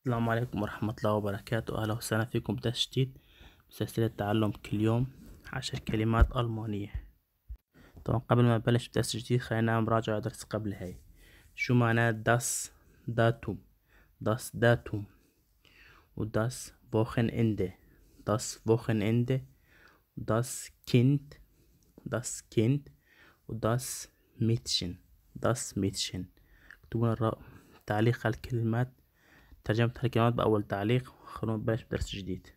السلام عليكم ورحمة الله وبركاته أهلا وسهلا فيكم بدرس جديد سلسلة تعلم كل يوم عشر كلمات ألمانية طبعا قبل ما نبلش بدرس جديد خلينا نراجع درس قبل هاي شو معناه داس داتوم داس داتوم وداس بوخن اندي داس بوخن اندي داس كينت داس كينت وداس ميتشن داس ميتشن اكتبوا التعليق على الكلمات ترجمة الكلمات بأول تعليق خلونا نبلش بدرس جديد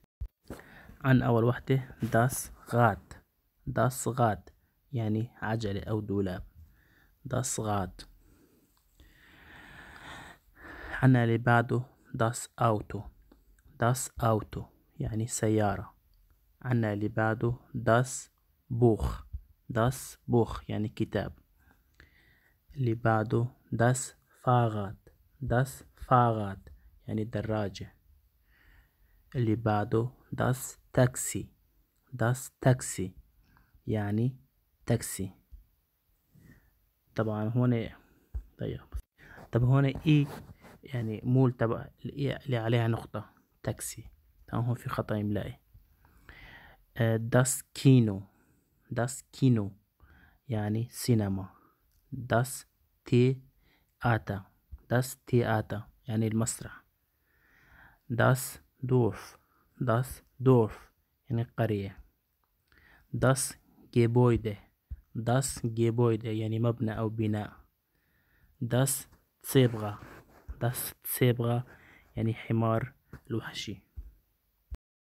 عن أول وحدة داس غاد داس غاد يعني عجلة أو دولاب داس غاد عنا اللي بعده داس أوتو داس أوتو يعني سيارة عنا اللي بعده داس بوخ داس بوخ يعني كتاب اللي بعده داس فاغات داس فاغات يعني الدراجة اللي بعده داس تاكسي داس تاكسي يعني تاكسي طبعا هون إيه؟ طيب طب هون اي يعني مول تبع اللي عليها نقطة تاكسي طبعا هون في خطأ إملائي داس كينو داس كينو يعني سينما داس تي آتا داس تي آتا يعني المسرح داس دورف داس دورف يعني قرية داس جيبويدة داس جيبويدة يعني مبنى أو بناء داس تسيبغا داس تسيبغا يعني حمار الوحشي